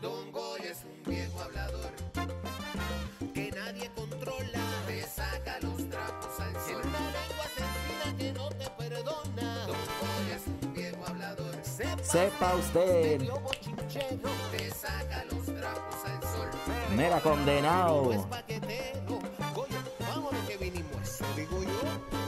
Don Goy es un viejo hablador que nadie controla. Te saca los trapos al sol. La una lengua asesina que no te perdona. Don Goy es un viejo hablador. Sepa, usted. saca los trapos al sol. Mira, condenado. Eso digo yo.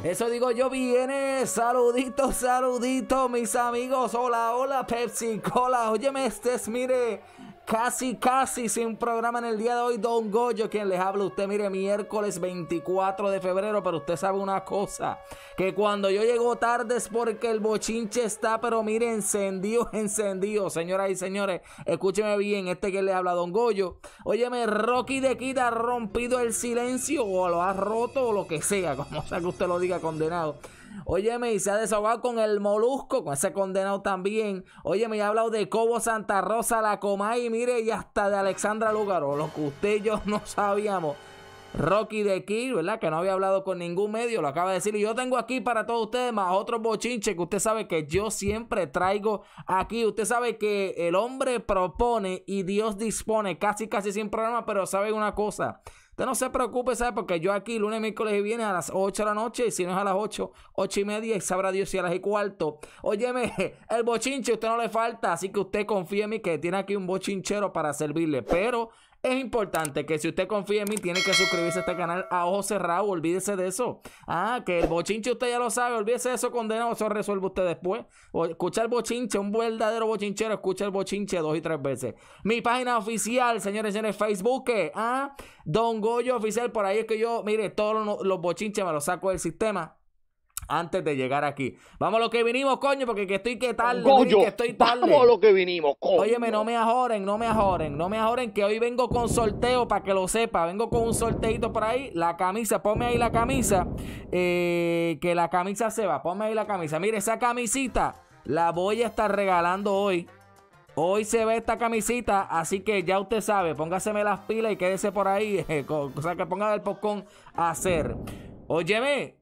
Eso digo yo, viene. Saludito, saludito, mis amigos. Hola, hola, Pepsi Cola. oye me estés, mire, casi, casi sin programa en el día de hoy. Don Goyo, quien les habla. Usted mire, miércoles 24 de febrero, pero usted sabe una cosa: que cuando yo llego tarde es porque el bochinche está, pero mire, encendido, encendido. Señoras y señores, escúcheme bien: este que le habla, Don Goyo. Óyeme, Rocky de Kita ha rompido el silencio, o lo ha roto, o lo que sea, como sea que usted lo diga, condenado. Óyeme, y se ha desahogado con el Molusco, con ese condenado también. Óyeme, y ha hablado de Cobo Santa Rosa, la Comay, y mire, y hasta de Alexandra Lugaro, lo que usted y yo no sabíamos. Rocky de Kill, ¿verdad? Que no había hablado con ningún medio, lo acaba de decir. Y yo tengo aquí para todos ustedes más otros bochinches que usted sabe que yo siempre traigo aquí. Usted sabe que el hombre propone y Dios dispone casi, casi sin problema, pero sabe una cosa. Usted no se preocupe, ¿sabe? Porque yo aquí lunes, miércoles y viernes a las 8 de la noche, y si no es a las 8, 8 y media, y sabrá Dios si a las y cuarto. Óyeme, el bochinche a usted no le falta, así que usted confíe en mí que tiene aquí un bochinchero para servirle. Pero es importante que si usted confía en mí, tiene que suscribirse a este canal a ojo cerrado. Olvídese de eso. Ah, que el bochinche usted ya lo sabe. Olvídese de eso, condena. Eso resuelve usted después. O, escucha el bochinche, un verdadero bochinchero. Escucha el bochinche dos y tres veces. Mi página oficial, señores y señores, Facebook. Ah, Don Goyo Oficial. Por ahí es que yo, mire, todos los bochinches me los saco del sistema antes de llegar aquí. Vamos a lo que vinimos, coño, porque estoy que tal coño que estoy tarde. Vamos a lo que vinimos, coño. Óyeme, no me ajoren, no me ajoren, no me ajoren, que hoy vengo con sorteo para que lo sepa. Vengo con un sorteito por ahí. La camisa, ponme ahí la camisa. Eh, que la camisa se va, ponme ahí la camisa. Mire, esa camisita la voy a estar regalando hoy. Hoy se ve esta camisita, así que ya usted sabe, póngaseme las pilas y quédese por ahí. o sea, que ponga el popcón... a hacer. Óyeme,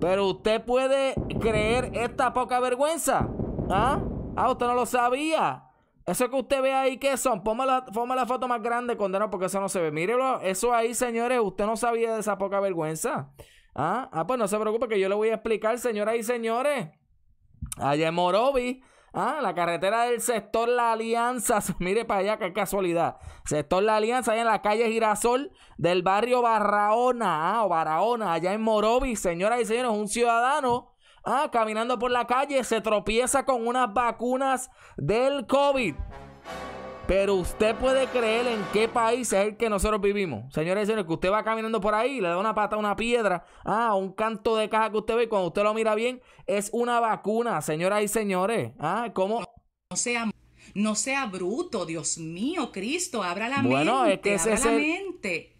pero usted puede creer esta poca vergüenza. ¿Ah? Ah, usted no lo sabía. Eso que usted ve ahí, ¿qué son? Ponme la, la foto más grande, condena, porque eso no se ve. Mírelo, eso ahí, señores, usted no sabía de esa poca vergüenza. ¿Ah? ah, pues no se preocupe que yo le voy a explicar, señoras y señores. Allá en Morovi Ah, la carretera del sector La Alianza. Mire para allá, qué casualidad. Sector La Alianza, allá en la calle Girasol del barrio Barraona, ah, o Barahona, allá en Morovis Señoras y señores, un ciudadano, ah, caminando por la calle, se tropieza con unas vacunas del COVID. Pero usted puede creer en qué país es el que nosotros vivimos. Señores y señores, que usted va caminando por ahí, le da una pata a una piedra, ah, un canto de caja que usted ve y cuando usted lo mira bien, es una vacuna, señoras y señores. Ah, ¿cómo? No sea, no sea bruto, Dios mío, Cristo, abra la bueno, mente, es que abra la mente.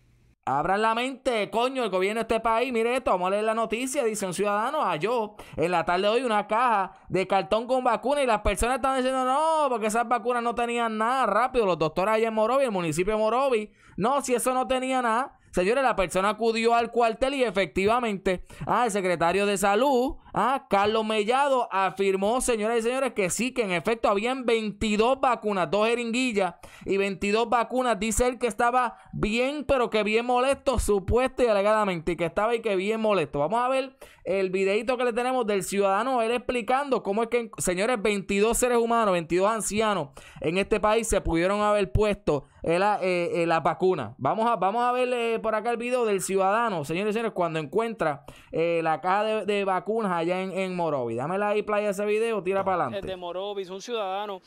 Abran la mente, coño, el gobierno de este país. Mire esto, vamos a leer la noticia. Dice un ciudadano yo, en la tarde de hoy una caja de cartón con vacunas y las personas están diciendo no, porque esas vacunas no tenían nada. Rápido, los doctores allá en Morovi, el municipio de Morovi. No, si eso no tenía nada. Señores, la persona acudió al cuartel y efectivamente, ah, el secretario de salud, ah, Carlos Mellado, afirmó, señoras y señores, que sí, que en efecto habían 22 vacunas, dos jeringuillas y 22 vacunas. Dice él que estaba bien, pero que bien molesto, supuesto y alegadamente, y que estaba y que bien molesto. Vamos a ver el videito que le tenemos del ciudadano, él explicando cómo es que, señores, 22 seres humanos, 22 ancianos en este país se pudieron haber puesto la, eh, eh, la vacuna. Vamos a, vamos a ver eh, por acá el video del ciudadano, señores y señores, cuando encuentra la caja de, de, vacunas allá en, en Morovis. Dámela ahí, playa ese video, tira para adelante. De Morovis, un ciudadano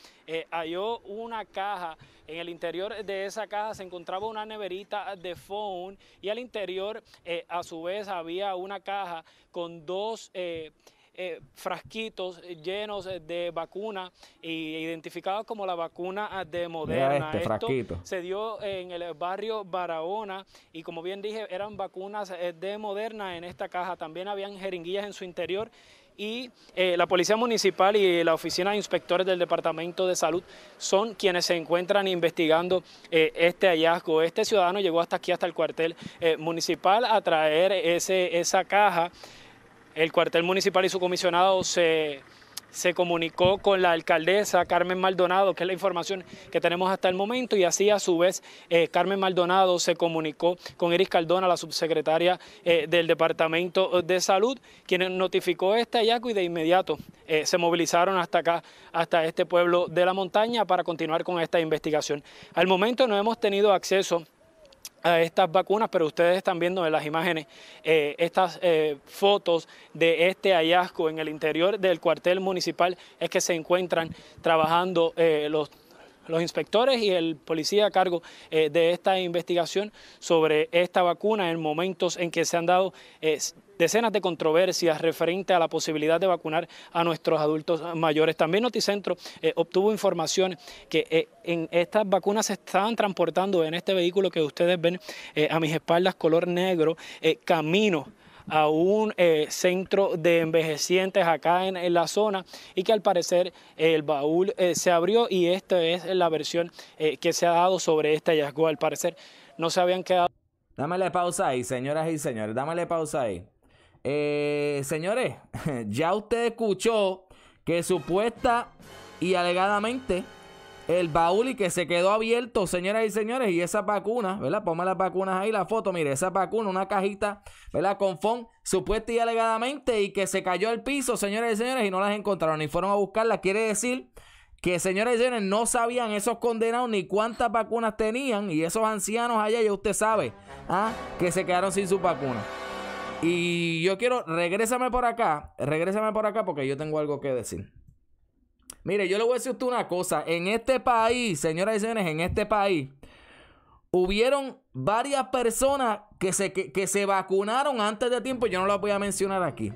halló una caja. En el interior de esa caja se encontraba una neverita de phone y al interior, a su vez, había una caja con dos eh, frasquitos eh, llenos eh, de vacuna vacunas identificados como la vacuna ah, de Moderna. Este se dio en el barrio Barahona y como bien dije, eran vacunas de Moderna en esta caja. También habían jeringuillas en su interior y la Policía Municipal y la Oficina de Inspectores del Departamento de Salud son quienes se encuentran investigando este hallazgo. Este ciudadano llegó hasta aquí, hasta el cuartel municipal, a traer ese, esa caja el cuartel municipal y su comisionado se, se comunicó con la alcaldesa Carmen Maldonado, que es la información que tenemos hasta el momento, y así a su vez eh, Carmen Maldonado se comunicó con Iris Caldona, la subsecretaria eh, del Departamento de Salud, quien notificó este hallazgo y de inmediato eh, se movilizaron hasta acá, hasta este pueblo de la montaña, para continuar con esta investigación. Al momento no hemos tenido acceso a estas vacunas, pero ustedes están viendo en las imágenes eh, estas eh, fotos de este hallazgo en el interior del cuartel municipal, es que se encuentran trabajando eh, los los inspectores y el policía a cargo eh, de esta investigación sobre esta vacuna en momentos en que se han dado eh, decenas de controversias referente a la posibilidad de vacunar a nuestros adultos mayores. También Noticentro eh, obtuvo información que en estas vacunas se estaban transportando en este vehículo que ustedes ven a mis espaldas color negro, camino a un eh, centro de envejecientes acá en, la zona y que al parecer el baúl eh, se abrió y esta es la versión eh, que se ha dado sobre este hallazgo. Al parecer no se habían quedado. Dámele pausa ahí, señoras y señores, dámele pausa ahí. señores, ya usted escuchó que supuesta y alegadamente el baúl y que se quedó abierto, señoras y señores. Y esas vacunas, ¿verdad? Ponme las vacunas ahí, la foto. Mire, esa vacuna, una cajita, ¿verdad? Con fond supuesta y alegadamente y que se cayó al piso, señoras y señores, y no las encontraron ni fueron a buscarlas. Quiere decir que, señoras y señores, no sabían esos condenados ni cuántas vacunas tenían y esos ancianos allá, ya usted sabe, ¿ah? que se quedaron sin su vacuna. Y yo quiero, regrésame por acá, regrésame por acá porque yo tengo algo que decir. Mire, yo le voy a decir usted una cosa. En este país, señoras y señores, en este país, hubieron varias personas que se, se vacunaron antes de tiempo. Yo no las voy a mencionar aquí.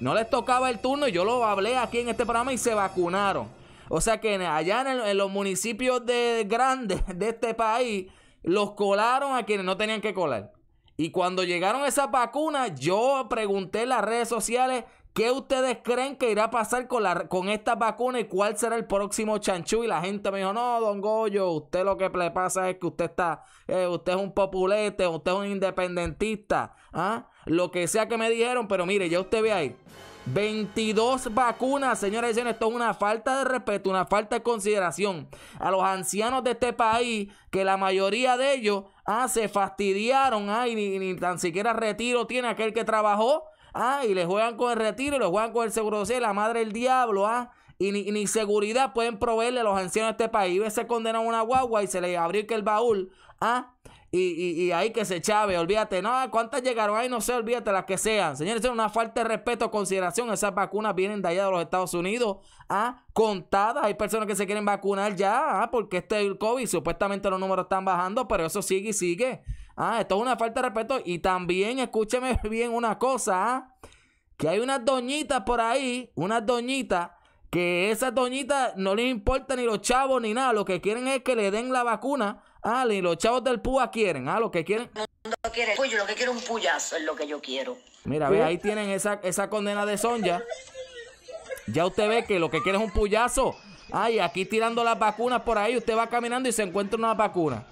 No les tocaba el turno y yo lo hablé aquí en este programa y se vacunaron. O sea que allá en, los municipios de, grandes de este país, los colaron a quienes no tenían que colar. Y cuando llegaron esas vacunas, yo pregunté en las redes sociales ¿Qué ustedes creen que irá a pasar con, la, con esta vacuna y cuál será el próximo chanchú? Y la gente me dijo, no, don Goyo, usted lo que le pasa es que usted está, eh, usted es un populete, usted es un independentista, ¿ah? lo que sea que me dijeron, pero mire, ya usted ve ahí. 22 vacunas, señores y señores. Esto es una falta de respeto, una falta de consideración a los ancianos de este país, que la mayoría de ellos ah, se fastidiaron y ni, tan siquiera retiro tiene aquel que trabajó. Ah, y le juegan con el retiro, y le juegan con el seguro social, la madre del diablo, ¿ah? Y ni, seguridad pueden proveerle a los ancianos de este país. Y se condenan a una guagua y se le abrió el baúl, ¿ah? Y, y, y, ahí que se chave, olvídate. No, ¿cuántas llegaron ahí? No sé, olvídate las que sean. Señores, es una falta de respeto, consideración. Esas vacunas vienen de allá de los Estados Unidos, ¿ah? Contadas. Hay personas que se quieren vacunar ya, ¿ah? Porque este el COVID, supuestamente los números están bajando, pero eso sigue y sigue. Ah, esto es una falta de respeto. Y también, escúcheme bien una cosa, ¿ah? que hay unas doñitas por ahí, unas doñitas, que esas doñitas no les importa ni los chavos ni nada. Lo que quieren es que le den la vacuna. Ah, ni los chavos del PUA quieren. Ah, lo que quieren. No lo que quiero un puyazo es lo que yo quiero. Mira, ve, ahí tienen esa, esa condena de Sonja. Ya usted ve que lo que quiere es un puyazo. Ay, aquí tirando las vacunas por ahí, usted va caminando y se encuentra una vacuna.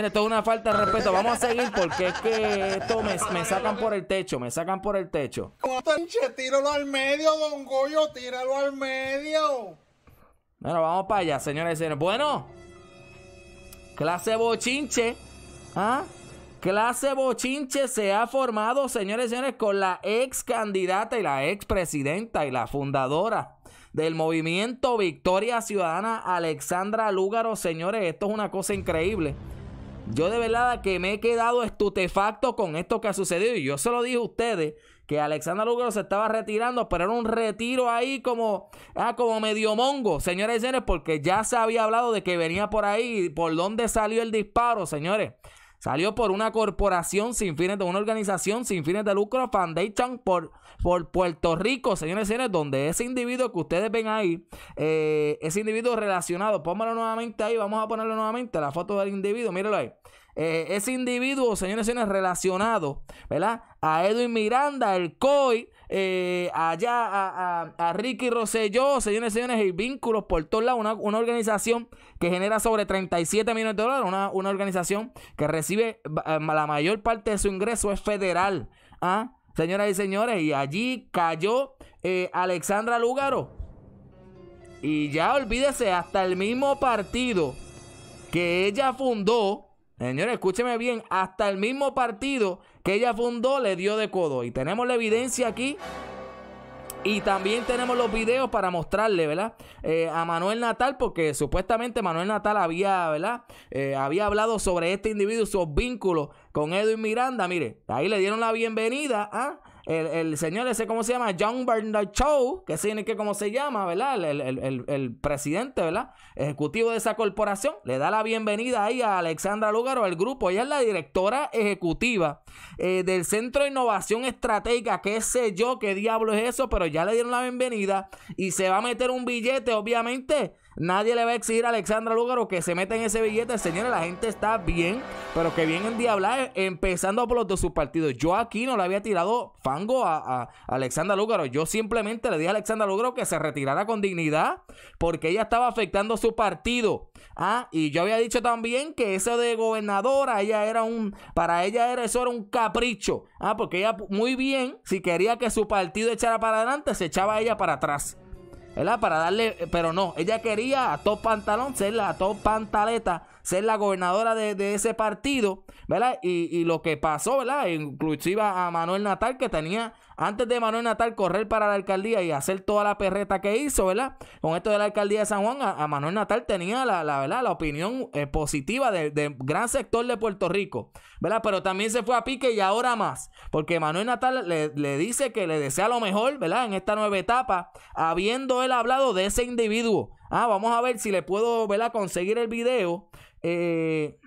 Esto es una falta de respeto. Vamos a seguir porque es que esto me, sacan por el techo, me sacan por el techo. ché! tíralo al medio, don Goyo, tíralo al medio. Bueno, vamos para allá, señores y señores. Bueno, clase bochinche. ¿Ah? Clase bochinche se ha formado, señores y señores, con la ex candidata y la ex presidenta y la fundadora del movimiento Victoria Ciudadana, Alexandra Lúgaro. Señores, esto es una cosa increíble. Yo de verdad que me he quedado estupefacto con esto que ha sucedido. Y yo se lo dije a ustedes que Alexander Lugaro se estaba retirando, pero era un retiro ahí como, ah, como medio mongo, señores y señores, porque ya se había hablado de que venía por ahí. ¿Por dónde salió el disparo, señores? Salió por una corporación sin fines de una organización sin fines de lucro, Foundation por, por Puerto Rico, señores y señores, donde ese individuo que ustedes ven ahí, eh, ese individuo relacionado, póngalo nuevamente ahí, vamos a ponerlo nuevamente, la foto del individuo, mírenlo ahí. Eh, ese individuo, señores y señores, relacionado, ¿verdad? A Edwin Miranda, el COI, eh, allá a, Ricky Rosselló, señores y señores, y vínculos por todos lados, una, organización que genera sobre 37 millones de dólares, una, organización que recibe eh, la mayor parte de su ingreso es federal, ¿ah? Señoras y señores, y allí cayó Alexandra Lúgaro. Y ya olvídese, hasta el mismo partido que ella fundó, Señores, escúcheme bien, hasta el mismo partido que ella fundó le dio de codo. Y tenemos la evidencia aquí. Y también tenemos los videos para mostrarle, ¿verdad? Eh, a Manuel Natal, porque supuestamente Manuel Natal había, ¿verdad? Eh, había hablado sobre este individuo, sus vínculos con Edwin Miranda. Mire, ahí le dieron la bienvenida, ¿ah? el, señor ese, ¿cómo se llama? John Bernard Chow que que cómo se llama, ¿verdad? El, presidente, ¿verdad? Ejecutivo de esa corporación, le da la bienvenida ahí a Alexandra Lugaro, al grupo. Ella es la directora ejecutiva eh, del Centro de Innovación Estratégica, qué sé yo, qué diablo es eso, pero ya le dieron la bienvenida y se va a meter un billete, obviamente, Nadie le va a exigir a Alexandra Lúgaro que se meta en ese billete. Señores, la gente está bien, pero que bien en hablar empezando por los de sus partidos. Yo aquí no le había tirado fango a, Alexandra Lúgaro. Yo simplemente le dije a Alexandra Lúgaro que se retirara con dignidad porque ella estaba afectando su partido. Ah, y yo había dicho también que eso de gobernadora, ella era un, para ella era eso era un capricho. Ah, porque ella muy bien, si quería que su partido echara para adelante, se echaba ella para atrás. ¿verdad? Para darle, eh, pero no, ella quería a Top Pantalón ser la Top Pantaleta, ser la gobernadora de, de ese partido, ¿verdad? Y, y, lo que pasó, ¿verdad? Inclusive a Manuel Natal, que tenía antes de Manuel Natal correr para la alcaldía y hacer toda la perreta que hizo, ¿verdad? Con esto de la alcaldía de San Juan, a, Manuel Natal tenía la, la, ¿verdad? la opinión eh, positiva del gran sector de Puerto Rico, ¿verdad? Pero también se fue a pique y ahora más, porque Manuel Natal le, le dice que le desea lo mejor, ¿verdad? En esta nueva etapa, habiendo él hablado de ese individuo. Ah, vamos a ver si le puedo, ¿verdad? Conseguir el video. Eh,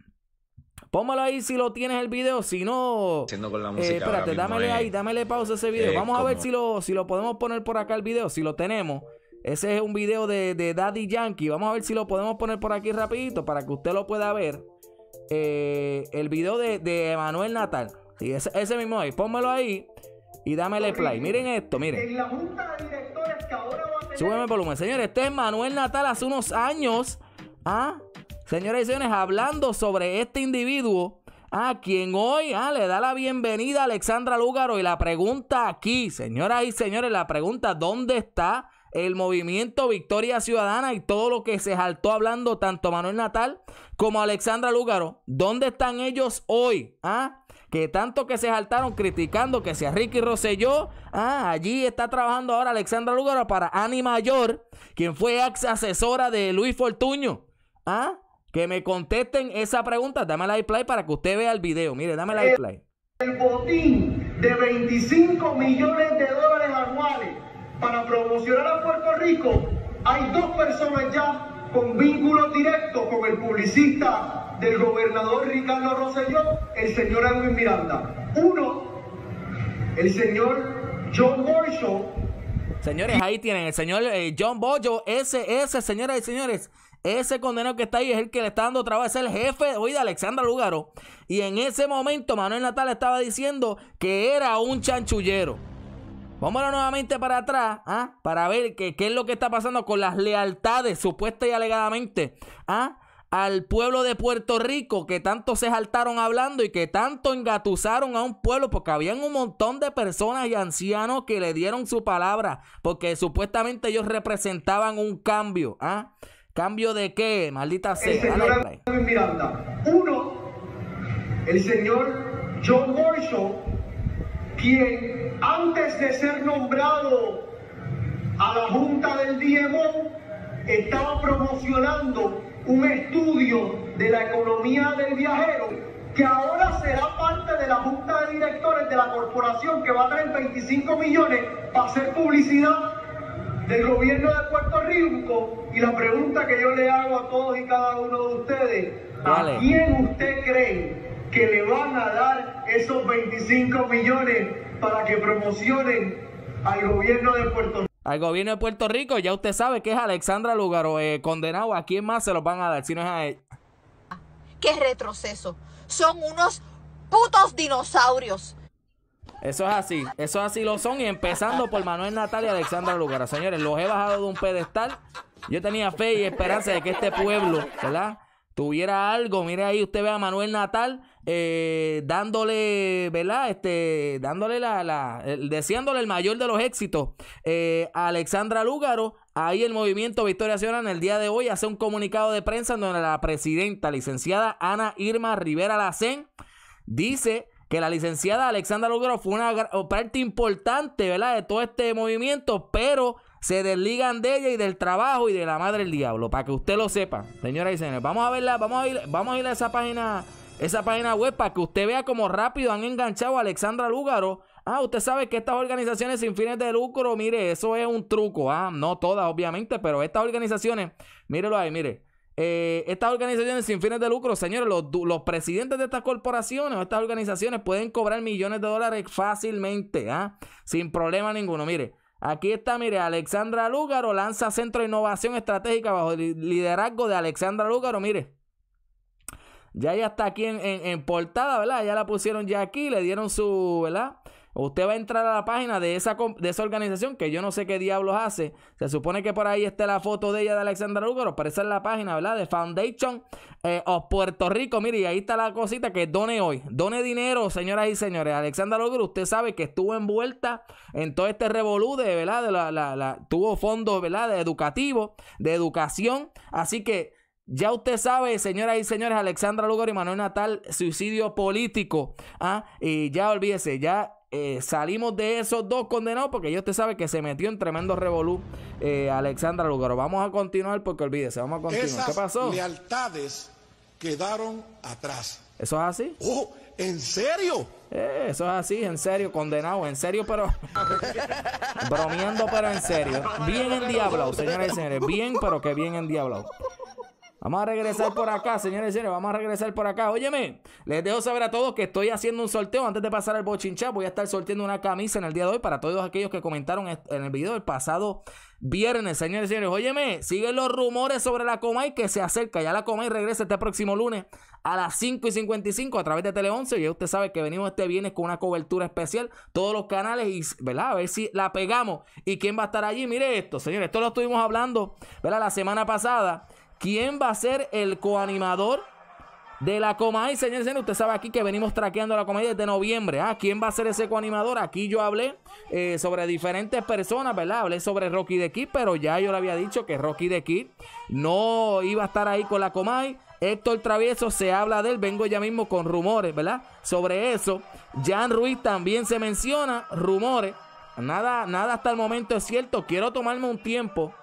Póngalo ahí si lo tienes el video. Si no. Con eh, espérate, dámele eh. ahí, dámele pausa ese video. Vamos a ver si lo, si lo podemos poner por acá el video. Si lo tenemos. Ese es un video de, Daddy Yankee. Vamos a ver si lo podemos poner por aquí rapidito para que usted lo pueda ver. Eh, el video de, de Emanuel Natal. Sí, ese, mismo ahí, Pónmelo ahí y dámele play. Miren esto, miren. En la junta de directores que ahora va a tener... Súbeme el volumen. Señores, este es Manuel Natal hace unos años. ¿Ah? Señoras y señores, hablando sobre este individuo, a quien hoy ah, le da la bienvenida Alexandra Lúgaro. Y la pregunta aquí, señoras y señores, la pregunta, ¿dónde está el movimiento Victoria Ciudadana y todo lo que se saltó hablando tanto Manuel Natal como Alexandra Lúgaro? ¿Dónde están ellos hoy? Ah? Que tanto que se saltaron criticando que sea Ricky Rosselló, ah, allí está trabajando ahora Alexandra Lúgaro para Ani Mayor, quien fue ex asesora de Luis Fortuño. ¿Ah? Que me contesten esa pregunta. Dame la play para que usted vea el video. Mire, dame la eh, play. El botín de 25 millones de dólares anuales para promocionar a Puerto Rico, hay dos personas ya con vínculos directos con el publicista del gobernador Ricardo Rosselló, el señor Edwin Miranda. Uno, el señor John Boyo. Señores, ahí tienen el señor eh, John Boyo, ese, ese, señoras y señores ese condenado que está ahí es el que le está dando trabajo, es el jefe hoy de Alexandra Lugaro. Y en ese momento Manuel Natal estaba diciendo que era un chanchullero. Vámonos nuevamente para atrás, ¿ah? para ver qué es lo que está pasando con las lealtades, supuesta y alegadamente, ¿ah? al pueblo de Puerto Rico que tanto se saltaron hablando y que tanto engatusaron a un pueblo porque habían un montón de personas y ancianos que le dieron su palabra porque supuestamente ellos representaban un cambio. ¿ah? ¿Cambio de qué? Maldita sea. Miranda. Uno, el señor John Marshall, quien antes de ser nombrado a la Junta del DMO, estaba promocionando un estudio de la economía del viajero que ahora será parte de la junta de directores de la corporación que va a traer 25 millones para hacer publicidad del gobierno de Puerto Rico y la pregunta que yo le hago a todos y cada uno de ustedes, ¿a quién usted cree que le van a dar esos 25 millones para que promocionen al gobierno de Puerto Rico? Al gobierno de Puerto Rico, ya usted sabe que es Alexandra Lugaro, eh, condenado. ¿A quién más se los van a dar si no es a ella ah, ¡Qué retroceso! Son unos putos dinosaurios eso es así. Eso así lo son. Y empezando por Manuel Natal y Alexandra Lúgaro. Señores, los he bajado de un pedestal. Yo tenía fe y esperanza de que este pueblo, ¿verdad? Tuviera algo. Mire ahí, usted ve a Manuel Natal eh, dándole, ¿verdad? Este, dándole la, la deseándole el mayor de los éxitos eh, a Alexandra Lúgaro. Ahí el movimiento Victoria Ciudadana en el día de hoy hace un comunicado de prensa donde la presidenta, licenciada Ana Irma Rivera Lacén, dice que la licenciada Alexandra Lugaro fue una parte importante, ¿verdad?, de todo este movimiento, pero se desligan de ella y del trabajo y de la madre del diablo, para que usted lo sepa, señora y señores. Vamos a verla, vamos a ir, vamos a ir a esa página, esa página web para que usted vea cómo rápido han enganchado a Alexandra Lúgaro. Ah, usted sabe que estas organizaciones sin fines de lucro, mire, eso es un truco. Ah, no todas, obviamente, pero estas organizaciones, mírelo ahí, mire. Eh, estas organizaciones sin fines de lucro, señores, los, presidentes de estas corporaciones o estas organizaciones pueden cobrar millones de dólares fácilmente, ¿ah? sin problema ninguno. Mire, aquí está, mire, Alexandra Lúgaro lanza Centro de Innovación Estratégica bajo el liderazgo de Alexandra Lúgaro, mire. Ya ya está aquí en, en portada, ¿verdad? Ya la pusieron ya aquí, le dieron su, ¿verdad? Usted va a entrar a la página de esa, de organización que yo no sé qué diablos hace. Se supone que por ahí está la foto de ella de Alexandra Lúgaro, pero esa es la página, ¿verdad? De Foundation eh, of Puerto Rico. Mire, y ahí está la cosita que done hoy. Done dinero, señoras y señores. Alexandra Lugaro, usted sabe que estuvo envuelta en todo este revolú ¿verdad? la, tuvo fondos, ¿verdad? De educativo, de educación. Así que... Ya usted sabe, señoras y señores, Alexandra Lugaro y Manuel Natal, suicidio político. ¿ah? Y ya olvídese, ya eh, salimos de esos dos condenados porque yo usted sabe que se metió en tremendo revolú eh, Alexandra Lugaro. Vamos a continuar porque olvídese, vamos a continuar. ¿Qué pasó? lealtades quedaron atrás. ¿Eso es así? ¡Oh! ¿En serio? Eh, eso es así, en serio, condenado, en serio, pero. bromeando, pero en serio. Bien en diablo, señores y señores. Bien, pero que bien en diablo. Vamos a regresar por acá, señores y señores. Vamos a regresar por acá. Óyeme, les dejo saber a todos que estoy haciendo un sorteo. Antes de pasar al bochinchá, voy a estar sorteando una camisa en el día de hoy para todos aquellos que comentaron en el video del pasado viernes, señores y señores. Óyeme, siguen los rumores sobre la Comay que se acerca. Ya la Comay regresa este próximo lunes a las 5 y 55 a través de Tele 11. Ya usted sabe que venimos este viernes con una cobertura especial. Todos los canales, y, ¿verdad? A ver si la pegamos. ¿Y quién va a estar allí? Mire esto, señores. Esto lo estuvimos hablando, ¿verdad? La semana pasada quién va a ser el coanimador de la Comay. Señores, usted sabe aquí que venimos traqueando la Comay desde noviembre. ¿Ah? ¿Quién va a ser ese coanimador? Aquí yo hablé eh, sobre diferentes personas, ¿verdad? Hablé sobre Rocky de Kid, pero ya yo le había dicho que Rocky de Kid no iba a estar ahí con la Comay. Héctor Travieso se habla de él, vengo ya mismo con rumores, ¿verdad? Sobre eso. Jan Ruiz también se menciona, rumores. Nada, nada hasta el momento es cierto. Quiero tomarme un tiempo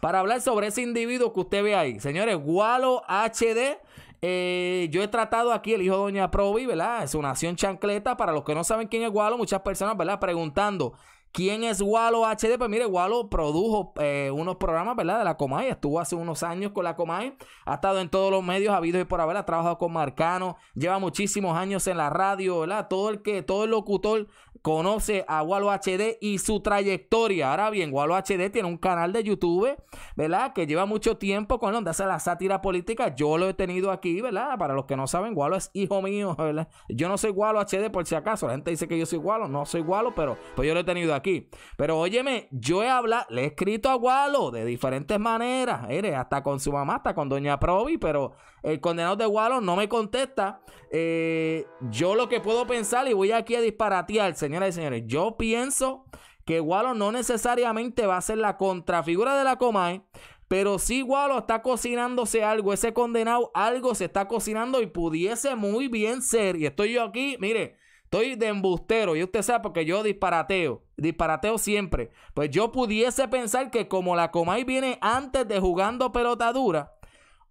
para hablar sobre ese individuo que usted ve ahí. Señores, Gualo HD. Eh, yo he tratado aquí el hijo de Doña Provi, ¿verdad? Es una acción chancleta. Para los que no saben quién es Gualo, muchas personas, ¿verdad? Preguntando. ¿Quién es Walo HD? Pues mire, Walo produjo eh, unos programas, ¿verdad? De la Comay. Estuvo hace unos años con la Comay. Ha estado en todos los medios, ha habido y por haber. Ha trabajado con Marcano. Lleva muchísimos años en la radio, ¿verdad? Todo el que, todo el locutor conoce a Walo HD y su trayectoria. Ahora bien, Walo HD tiene un canal de YouTube, ¿verdad? Que lleva mucho tiempo con donde hace la sátira política. Yo lo he tenido aquí, ¿verdad? Para los que no saben, Walo es hijo mío, ¿verdad? Yo no soy Walo HD por si acaso. La gente dice que yo soy Gualo, No soy Walo, pero pues yo lo he tenido aquí aquí. Pero óyeme, yo he hablado, le he escrito a Wallo de diferentes maneras, eres, hasta con su mamá, hasta con Doña Provi, pero el condenado de Wallo no me contesta. Eh, yo lo que puedo pensar, y voy aquí a disparatear, señoras y señores, yo pienso que Wallo no necesariamente va a ser la contrafigura de la Comay, Pero si Wallo está cocinándose algo. Ese condenado, algo se está cocinando y pudiese muy bien ser. Y estoy yo aquí, mire, Estoy de embustero y usted sabe porque yo disparateo, disparateo siempre. Pues yo pudiese pensar que como la Comay viene antes de jugando pelota dura,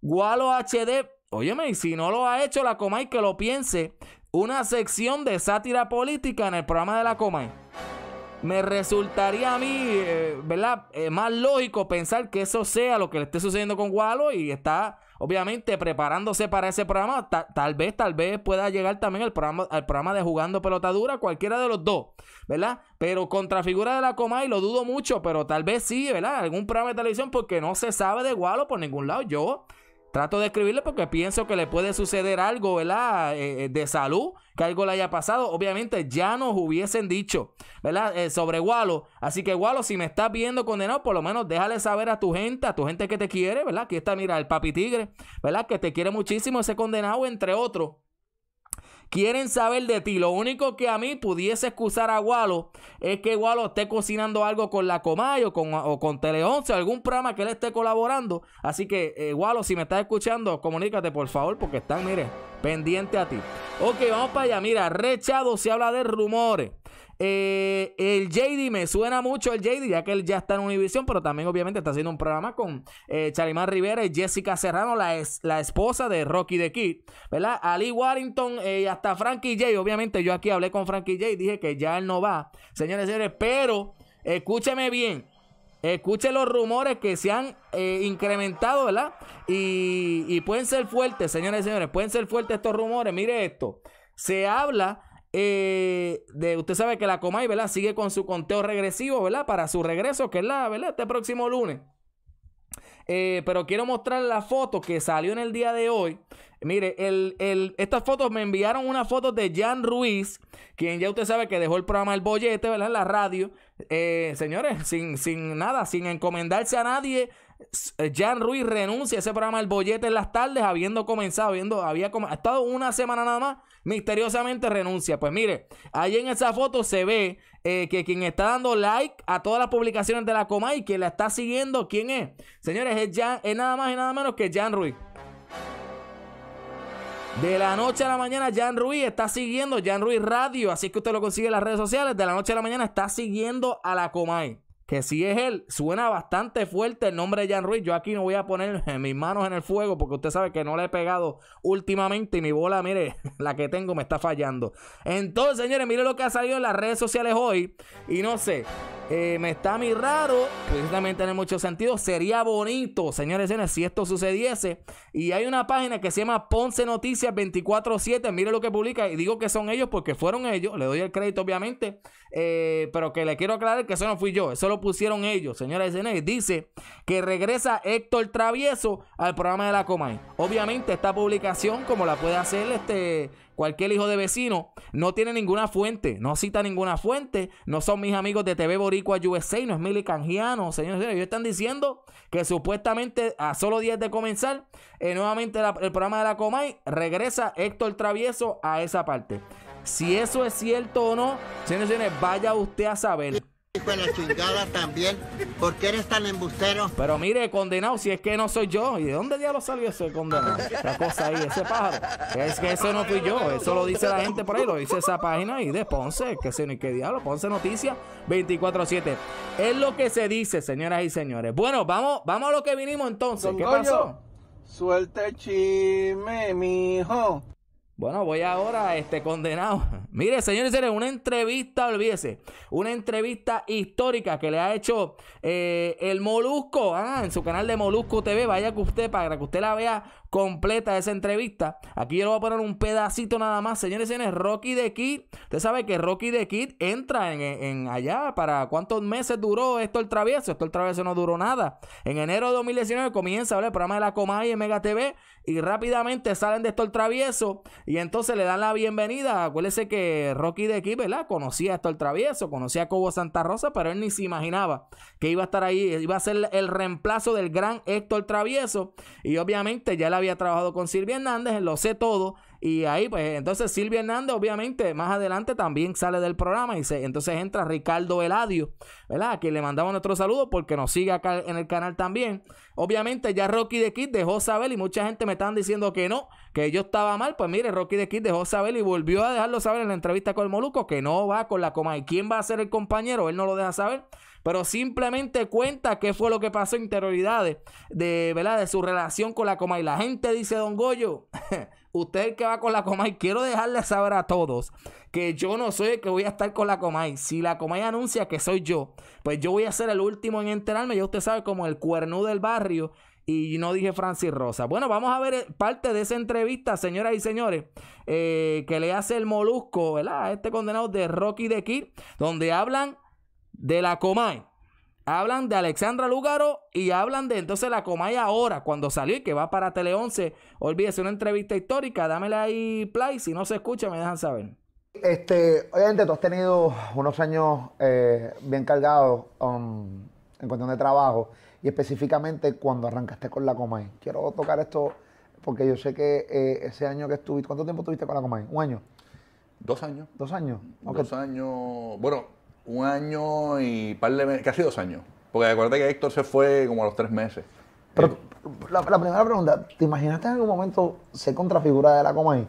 Gualo HD, óyeme, si no lo ha hecho la Comay que lo piense, una sección de sátira política en el programa de la Comay. Me resultaría a mí, eh, ¿verdad? Eh, más lógico pensar que eso sea lo que le esté sucediendo con Gualo y está obviamente preparándose para ese programa, tal vez, tal vez pueda llegar también al programa, programa de Jugando Pelotadura, cualquiera de los dos, ¿verdad? Pero contra figura de la Comay lo dudo mucho, pero tal vez sí, ¿verdad? Algún programa de televisión porque no se sabe de Gualo por ningún lado. Yo Trato de escribirle porque pienso que le puede suceder algo, ¿verdad? Eh, eh, de salud, que algo le haya pasado. Obviamente ya nos hubiesen dicho, ¿verdad? Eh, sobre Wallo. Así que Walo, si me estás viendo condenado, por lo menos déjale saber a tu gente, a tu gente que te quiere, ¿verdad? Aquí está, mira, el papi tigre, ¿verdad? Que te quiere muchísimo ese condenado, entre otros quieren saber de ti. Lo único que a mí pudiese excusar a Wallo es que Wallo esté cocinando algo con la Comay o con, o algún programa que él esté colaborando. Así que, Wallo, eh, si me estás escuchando, comunícate por favor, porque están, mire, pendiente a ti. Ok, vamos para allá. Mira, rechado se habla de rumores. Eh, el JD me suena mucho el JD, ya que él ya está en Univision, pero también obviamente está haciendo un programa con eh, Rivera y Jessica Serrano, la, la esposa de Rocky de Kid, ¿verdad? Ali Warrington eh, y hasta Frankie J. Obviamente yo aquí hablé con Frankie J. Y dije que ya él no va, señores señores, pero escúcheme bien. Escuche los rumores que se han eh, incrementado, ¿verdad? Y, y pueden ser fuertes, señores y señores, pueden ser fuertes estos rumores. Mire esto. Se habla eh, de, usted sabe que la Comay, ¿verdad? Sigue con su conteo regresivo, ¿verdad? Para su regreso, que es la, ¿verdad? Este próximo lunes. Eh, pero quiero mostrar la foto que salió en el día de hoy. Mire, estas fotos me enviaron una foto de Jan Ruiz, quien ya usted sabe que dejó el programa El Bollete, ¿verdad? En la radio. Eh, señores, sin, sin nada, sin encomendarse a nadie, eh, Jan Ruiz renuncia a ese programa El Bollete en las tardes, habiendo comenzado, habiendo, había estado una semana nada más, misteriosamente renuncia. Pues mire, ahí en esa foto se ve eh, que quien está dando like a todas las publicaciones de la Comay, quien la está siguiendo, ¿quién es? Señores, es, Jan, es nada más y nada menos que Jan Ruiz. De la noche a la mañana, Jan Ruiz está siguiendo Jan Ruiz Radio. Así que usted lo consigue en las redes sociales. De la noche a la mañana está siguiendo a la Comay que si es él, suena bastante fuerte el nombre de Jan Ruiz. Yo aquí no voy a poner eh, mis manos en el fuego porque usted sabe que no le he pegado últimamente y mi bola, mire, la que tengo me está fallando. Entonces, señores, mire lo que ha salido en las redes sociales hoy y no sé. Eh, me está muy raro, pues también tiene mucho sentido. Sería bonito, señores, si esto sucediese. Y hay una página que se llama Ponce Noticias 24-7. Mire lo que publica. Y digo que son ellos porque fueron ellos. Le doy el crédito, obviamente. Eh, pero que le quiero aclarar que eso no fui yo. Eso lo pusieron ellos, señores. Dice que regresa Héctor Travieso al programa de la Comay. Obviamente, esta publicación, como la puede hacer este cualquier hijo de vecino, no tiene ninguna fuente, no cita ninguna fuente, no son mis amigos de TV Boricua USA, no es Mili Canjiano, señores, ellos están diciendo que supuestamente a solo 10 de comenzar, eh, nuevamente el programa de la Comay, regresa Héctor Travieso a esa parte. Si eso es cierto o no, señores, señores vaya usted a saber. Y con la chingada también, porque eres tan embustero? Pero mire, condenado, si es que no soy yo, ¿y de dónde diablos salió ese condenado? Esa cosa ahí, ese pájaro. Es que eso no fui yo, eso lo dice la gente por ahí, lo dice esa página ahí de Ponce, que se ni qué diablo, Ponce Noticias 24-7. Es lo que se dice, señoras y señores. Bueno, vamos, vamos a lo que vinimos entonces. ¿Qué pasó? Suelta chime chisme, mijo. Bueno, voy ahora, este condenado. Mire, señores y señores, una entrevista, olvídese, una entrevista histórica que le ha hecho eh, el Molusco, ah, en su canal de Molusco TV. Vaya que usted, para que usted la vea completa esa entrevista. Aquí yo le voy a poner un pedacito nada más. Señores, señores, Rocky de Kid. Usted sabe que Rocky de Kid entra en, allá para cuántos meses duró esto el travieso. Esto el travieso no duró nada. En enero de 2019 comienza el programa de la Comay en Mega TV y rápidamente salen de esto el travieso y entonces le dan la bienvenida. Acuérdese que Rocky de Kid, ¿verdad? Conocía a esto el travieso, conocía a Cobo Santa Rosa, pero él ni se imaginaba que iba a estar ahí. Iba a ser el reemplazo del gran Héctor Travieso y obviamente ya la había trabajado con Silvia Hernández, Lo Sé Todo. Y ahí, pues, entonces Silvia Hernández, obviamente, más adelante también sale del programa y se, entonces entra Ricardo Veladio, ¿verdad? A quien le mandamos nuestro saludo porque nos sigue acá en el canal también. Obviamente, ya Rocky de Kid dejó saber y mucha gente me están diciendo que no, que yo estaba mal. Pues mire, Rocky de Kid dejó saber y volvió a dejarlo saber en la entrevista con el Moluco que no va con la coma. ¿Y quién va a ser el compañero? Él no lo deja saber pero simplemente cuenta qué fue lo que pasó en interioridades de, ¿verdad? de su relación con la Comay. La gente dice, don Goyo, usted que va con la Comay, quiero dejarle saber a todos que yo no soy el que voy a estar con la Comay. Si la Comay anuncia que soy yo, pues yo voy a ser el último en enterarme. Ya usted sabe, como el cuernú del barrio. Y no dije Francis Rosa. Bueno, vamos a ver eh, parte de esa entrevista, señoras y señores, eh, que le hace el molusco, ¿verdad? A este condenado de Rocky de Kid, donde hablan de la Comay. Hablan de Alexandra Lugaro y hablan de entonces la Comay ahora, cuando salió y que va para Tele 11. Olvídese, una entrevista histórica, dámela ahí play. Si no se escucha, me dejan saber. Este, obviamente tú has tenido unos años eh, bien cargados um, en cuestión de trabajo y específicamente cuando arrancaste con la Comay. Quiero tocar esto porque yo sé que eh, ese año que estuviste, ¿cuánto tiempo estuviste con la Comay? ¿Un año? Dos años. ¿Dos años? Dos años. Bueno, un año y par de meses, casi dos años. Porque acuérdate que Héctor se fue como a los tres meses. Pero la, primera pregunta, ¿te imaginaste en algún momento ser contrafigura de la Comay?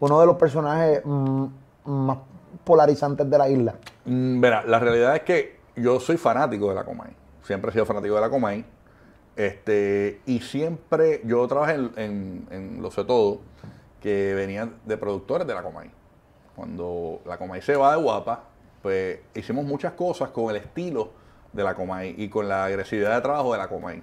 Uno de los personajes mm, más polarizantes de la isla. Mm, verá, la realidad es que yo soy fanático de la Comay. Siempre he sido fanático de la Comay. Este, y siempre yo trabajé en, Lo Sé Todo, que venían de productores de la Comay. Cuando la Comay se va de guapa, pues hicimos muchas cosas con el estilo de la Comay y con la agresividad de trabajo de la Comay.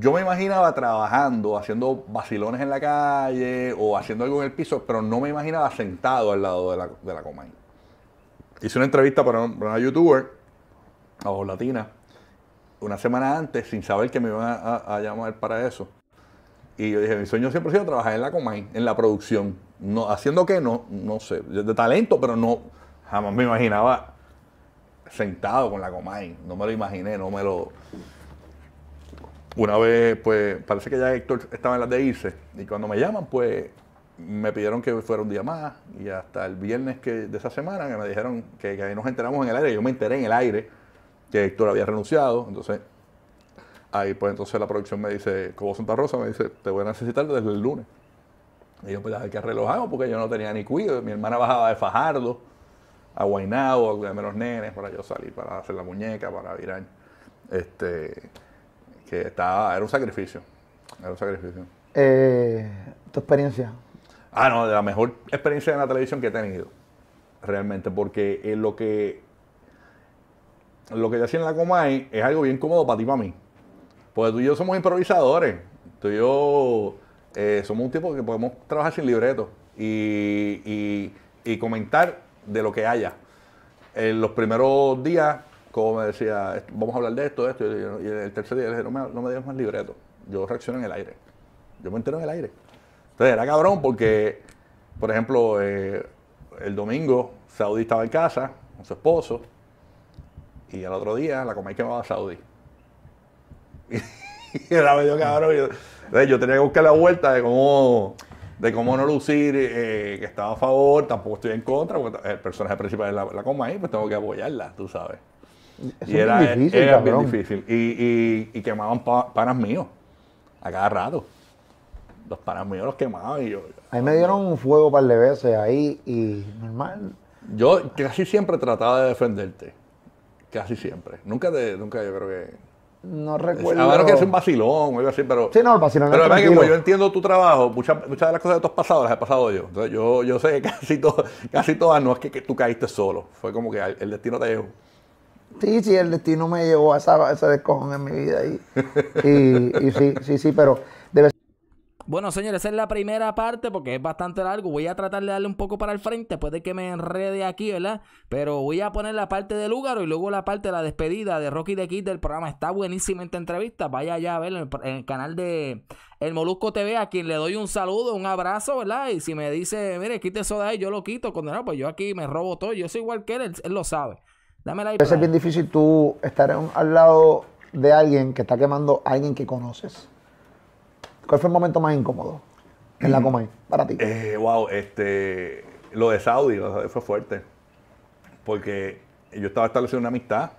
Yo me imaginaba trabajando, haciendo vacilones en la calle o haciendo algo en el piso, pero no me imaginaba sentado al lado de la, de Comay. Hice una entrevista para, una youtuber, a voz latina, una semana antes sin saber que me iban a, llamar para eso. Y yo dije, mi sueño siempre ha sido trabajar en la Comay, en la producción. No, haciendo qué, no, no sé. De talento, pero no, jamás me imaginaba sentado con la Comay. No me lo imaginé, no me lo. Una vez, pues, parece que ya Héctor estaba en las de irse. Y cuando me llaman, pues, me pidieron que fuera un día más. Y hasta el viernes que, de esa semana, que me dijeron que, ahí nos enteramos en el aire. Yo me enteré en el aire que Héctor había renunciado. Entonces, ahí, pues, entonces la producción me dice, como Santa Rosa, me dice, te voy a necesitar desde el lunes. Y yo, pues, ¿qué que Porque yo no tenía ni cuido. Mi hermana bajaba de Fajardo a Guaynabo, a los nenes, para yo salir, para hacer la muñeca, para virar. Este, que estaba, era un sacrificio. Era un sacrificio. Eh, ¿Tu experiencia? Ah, no, de la mejor experiencia en la televisión que he tenido. Realmente, porque eh, lo que lo que yo hacía en la Comay es algo bien cómodo para ti y para mí. Porque tú y yo somos improvisadores. Tú y yo eh, somos un tipo que podemos trabajar sin libreto y, y, y comentar de lo que haya. En los primeros días, como me decía, vamos a hablar de esto, de esto, y el tercer día le dije, no me, no más libreto, yo reacciono en el aire, yo me entero en el aire. Entonces era cabrón porque, por ejemplo, eh, el domingo Saudi estaba en casa con su esposo y al otro día la que quemaba a Saudi. Y, era medio cabrón. Yo, yo tenía que buscar la vuelta de cómo de cómo no lucir, eh, eh, que estaba a favor, tampoco estoy en contra, porque el personaje principal es la, coma ahí, pues tengo que apoyarla, tú sabes. y era, difícil, era bien difícil. Y, y, quemaban panas míos a cada rato. Los panas míos los quemaban y yo. Ahí me dieron un fuego un par de veces ahí y normal. Yo casi siempre trataba de defenderte. Casi siempre. Nunca te, nunca yo creo que no eh, recuerdo. ver, que es un vacilón o algo así, pero. Sí, no, el vacilón. Pero es que como yo entiendo tu trabajo, muchas, de las cosas de tus pasados las he pasado yo. Entonces yo, yo sé que casi, todo, casi todas no es que, tú caíste solo. Fue como que el destino te llevó. Sí, sí, el destino me llevó a, esa, a ese descojón en mi vida. ahí y sí, sí, sí, pero bueno, señores, esa es la primera parte porque es bastante largo. Voy a tratar de darle un poco para el frente, puede que me enrede aquí, ¿verdad? Pero voy a poner la parte del lugar y luego la parte de la despedida de Rocky de Kid del programa. Está buenísima esta entrevista. Vaya allá a verlo en el canal de El Molusco TV, a quien le doy un saludo, un abrazo, ¿verdad? Y si me dice, mire, quite eso de ahí, yo lo quito, condenado, pues yo aquí me robo todo. Yo soy igual que él, él, lo sabe. Dame la Es bien difícil tú estar al lado de alguien que está quemando a alguien que conoces. ¿Cuál fue el momento más incómodo en la Comay para ti? Eh, wow, este, lo de Saudi, fue fuerte. Porque yo estaba estableciendo una amistad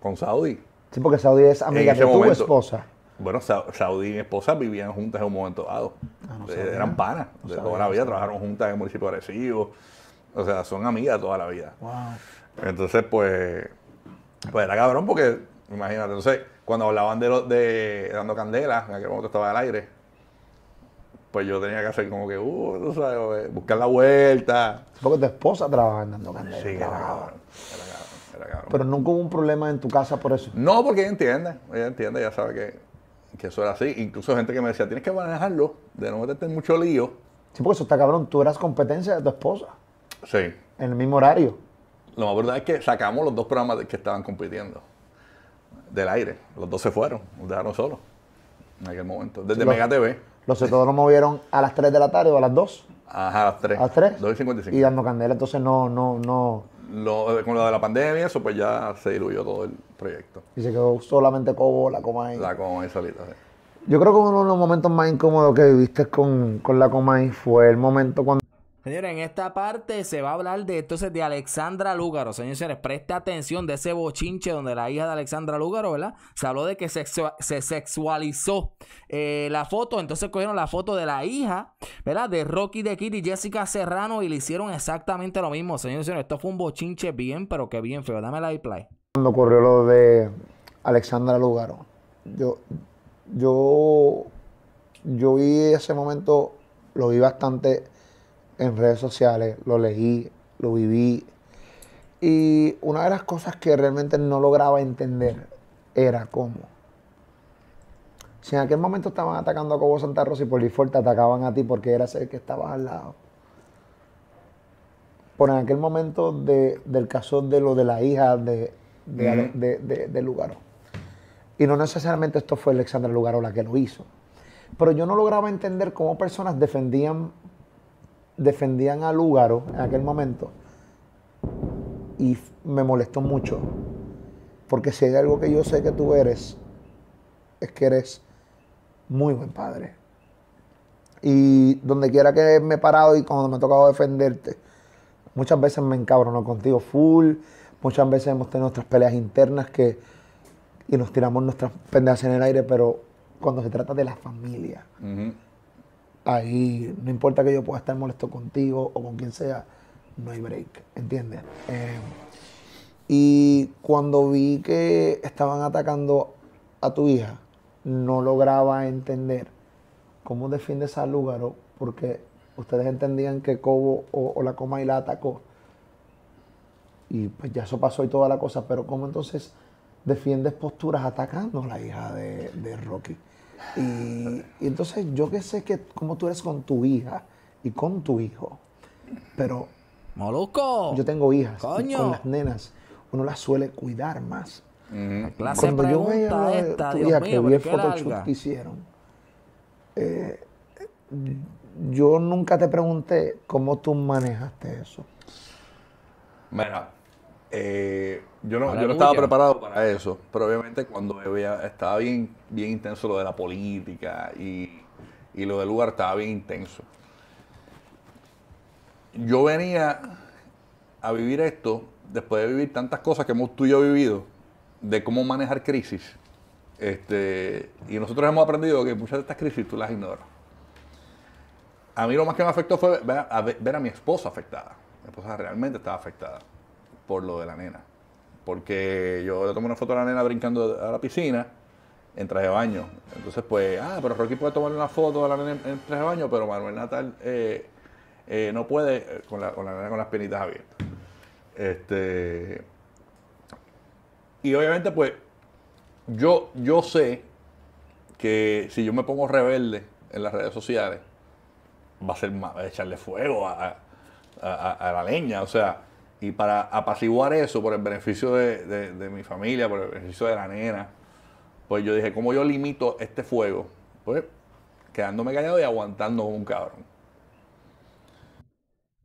con Saudi. Sí, porque Saudi es amiga de tu esposa. Bueno, Saudi y mi esposa vivían juntas en un momento dado. Ah, eh, eran panas. de toda la vida trabajaron juntas en municipios municipio O sea, son amigas toda la vida. Wow. Entonces, pues, pues era cabrón porque, imagínate, entonces cuando hablaban de, de Dando Candela, que aquel momento estaba al aire, pues yo tenía que hacer como que, uh, tú sabes, buscar la vuelta. Porque tu esposa trabajaba en Dando Candela. Sí, era cabrón, era cabrón, Pero nunca hubo un problema en tu casa por eso. No, porque ella entiende, ella entiende, ya sabe que, que eso era así. Incluso gente que me decía, tienes que manejarlo, de no meterte en mucho lío. Sí, porque eso está cabrón, tú eras competencia de tu esposa. Sí. En el mismo horario. Lo más verdad es que sacamos los dos programas que estaban compitiendo del aire. Los dos se fueron, nos dejaron solos en aquel momento. Desde Mega TV. Los nos movieron a las 3 de la tarde o a las 2. a las 3. A las 3. 2 y 55. Y dando candela, entonces no, no, no. con lo de la pandemia eso, pues ya se diluyó todo el proyecto. Y se quedó solamente Cobo, la Comay. La Comay solita, sí. Yo creo que uno de los momentos más incómodos que viviste con, con la Comay fue el momento cuando Señores, en esta parte se va a hablar de entonces de Alexandra Lúgaro. Señores, señores, preste atención de ese bochinche donde la hija de Alexandra Lúgaro, ¿verdad? Se habló de que se sexualizó eh, la foto. Entonces cogieron la foto de la hija, ¿verdad? De Rocky de Kitty, Jessica Serrano y le hicieron exactamente lo mismo. Señores, esto fue un bochinche bien, pero que bien feo. Dame la play. Cuando ocurrió lo de Alexandra Lúgaro, yo, yo, yo vi ese momento, lo vi bastante en redes sociales, lo leí, lo viví. Y una de las cosas que realmente no lograba entender era cómo. Si en aquel momento estaban atacando a Cobo Santa Rosa y por default te atacaban a ti porque eras el que estabas al lado. Por en aquel momento del caso de lo de la hija de, de, de Lugaro. Y no necesariamente esto fue Alexandra Lugaro la que lo hizo. Pero yo no lograba entender cómo personas defendían defendían a Lugaro en aquel momento y me molestó mucho. Porque si hay algo que yo sé que tú eres, es que eres muy buen padre. Y donde quiera que me he parado y cuando me ha tocado defenderte, muchas veces me encabrono contigo full, muchas veces hemos tenido nuestras peleas internas que, y nos tiramos nuestras pendejas en el aire, pero cuando se trata de la familia, ahí no importa que yo pueda estar molesto contigo o con quien sea, no hay break, ¿entiendes? Eh, y cuando vi que estaban atacando a tu hija, no lograba entender cómo defiendes a Lugaro, porque ustedes entendían que Cobo o, la coma y la atacó. Y pues ya eso pasó y toda la cosa, pero ¿cómo entonces defiendes posturas atacando a la hija de Rocky? Y, entonces yo que sé que cómo tú eres con tu hija y con tu hijo, pero... moluco Yo tengo hijas. con las nenas uno las suele cuidar más. Cuando yo veía tu que vi el photoshoot que hicieron, eh, yo nunca te pregunté cómo tú manejaste eso. Bueno, eh, yo no, estaba preparado para eso, pero obviamente cuando estaba bien, bien intenso lo de la política y, lo del lugar estaba bien intenso. Yo venía a vivir esto después de vivir tantas cosas que hemos tú y yo vivido, de cómo manejar crisis. Este, y nosotros hemos aprendido que muchas de estas crisis tú las ignoras. A mí lo más que me afectó fue ver a mi esposa afectada. Mi esposa realmente estaba afectada por lo de la nena porque yo le tomé una foto a la nena brincando a la piscina en traje de baño. Entonces, pues, ah, pero Rocky puede tomarle una foto a la nena en traje de baño, pero Manuel Natal eh, eh, no puede eh, con la, con nena con las penitas abiertas. Este, y obviamente, pues, yo, yo sé que si yo me pongo rebelde en las redes sociales, va a ser más, va a echarle fuego a la leña. O sea, y para apaciguar eso, por el beneficio de, mi familia, por el beneficio de la nena, pues yo dije, ¿cómo yo limito este fuego? Pues quedándome callado y aguantando un cabrón.